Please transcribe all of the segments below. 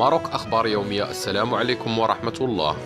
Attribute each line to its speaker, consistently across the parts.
Speaker 1: ماروك أخبار يومية السلام عليكم ورحمة الله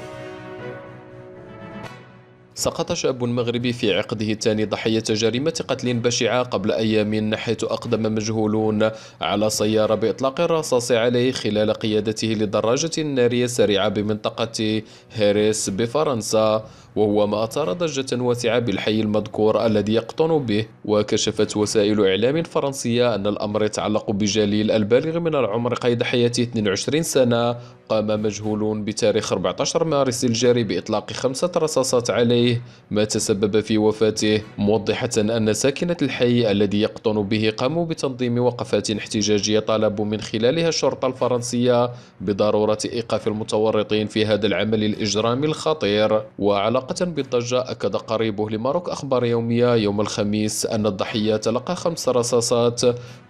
Speaker 1: سقط شاب مغربي في عقده الثاني ضحية جريمة قتل بشعة قبل أيام حيث أقدم مجهولون على سيارة بإطلاق الرصاص عليه خلال قيادته لدراجة نارية سريعة بمنطقة هيريس بفرنسا وهو ما أثار ضجة واسعة بالحي المذكور الذي يقطن به وكشفت وسائل إعلام فرنسية أن الأمر يتعلق بجليل البالغ من العمر قيد حياته 22 سنة قام مجهولون بتاريخ 14 مارس الجاري بإطلاق خمسة رصاصات عليه ما تسبب في وفاته موضحة أن ساكنة الحي الذي يقطن به قاموا بتنظيم وقفات احتجاجية طالبوا من خلالها الشرطة الفرنسية بضرورة إيقاف المتورطين في هذا العمل الإجرامي الخطير وعلى علاقة بالضجة أكد قريبه لماروك أخبار يومية يوم الخميس أن الضحية تلقى خمس رصاصات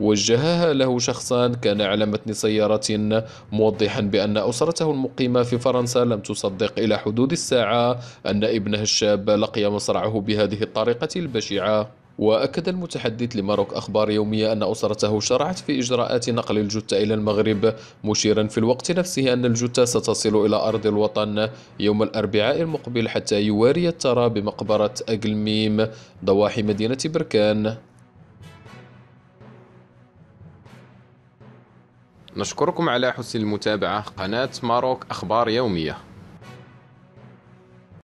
Speaker 1: وجهها له شخصان كان على متن سيارة موضحا بأن أسرته المقيمة في فرنسا لم تصدق إلى حدود الساعة أن ابنها الشاب لقي مصرعه بهذه الطريقة البشعة وأكد المتحدث لماروك أخبار يومية أن أسرته شرعت في إجراءات نقل الجثة إلى المغرب مشيرا في الوقت نفسه أن الجثة ستصل إلى أرض الوطن يوم الأربعاء المقبل حتى يواري الترى بمقبرة أقلميم ضواحي مدينة بركان نشكركم على حسن المتابعة قناة ماروك أخبار يومية